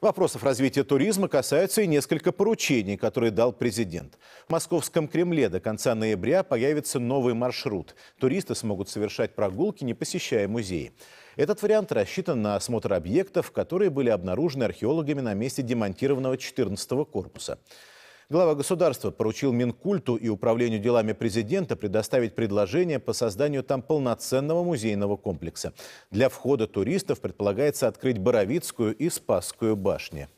Вопросов развития туризма касаются и несколько поручений, которые дал президент. В Московском Кремле до конца ноября появится новый маршрут. Туристы смогут совершать прогулки, не посещая музеи. Этот вариант рассчитан на осмотр объектов, которые были обнаружены археологами на месте демонтированного 14-го корпуса. Глава государства поручил Минкульту и Управлению делами президента предоставить предложение по созданию там полноценного музейного комплекса. Для входа туристов предполагается открыть Боровицкую и Спасскую башни.